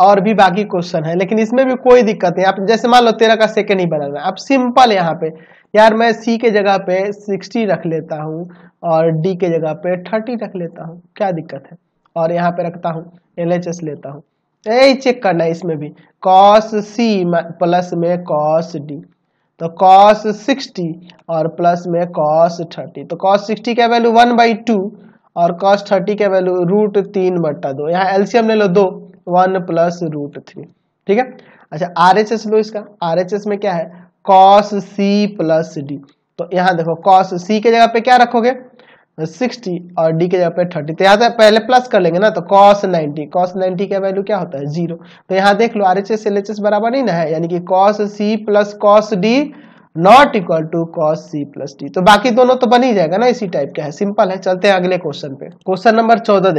और भी बाकी क्वेश्चन है लेकिन इसमें भी कोई दिक्कत नहीं आप जैसे मान लो तेरह का सेकेंड ही बनाना आप सिंपल यहाँ पे यार मैं सी के जगह पे सिक्सटी रख लेता हूँ और डी के जगह पे थर्टी रख लेता हूँ क्या दिक्कत है और यहाँ पे रखता हूँ एल एच एस लेता हूँ यही चेक करना है इसमें भी कॉस सी प्लस में कॉस डी तो कॉस सिक्सटी और प्लस में कॉस थर्टी तो कॉस सिक्सटी का वैल्यू वन बाई टू और कॉस थर्टी का वैल्यू रूट तीन बट्टा दो यहाँ एल्सियम ले लो दो वन प्लस रूट थ्री ठीक है अच्छा आर एच एस लो इसका आर एच एस में क्या है कॉस सी प्लस डी तो यहां देखो कॉस सी के जगह पे क्या रखोगे सिक्सटी और डी के जगह पे थर्टी तो यहां से पहले प्लस कर लेंगे ना तो कॉस नाइनटी कॉस नाइनटी का वैल्यू क्या होता है जीरो तो यहाँ देख लो R H S L H S बराबर ही ना है यानी कि cos C plus cos D not equal to cos C plus D तो बाकी दोनों तो बन ही जाएगा ना इसी टाइप का है सिंपल है चलते हैं अगले क्वेश्चन पे क्वेश्चन नंबर चौदह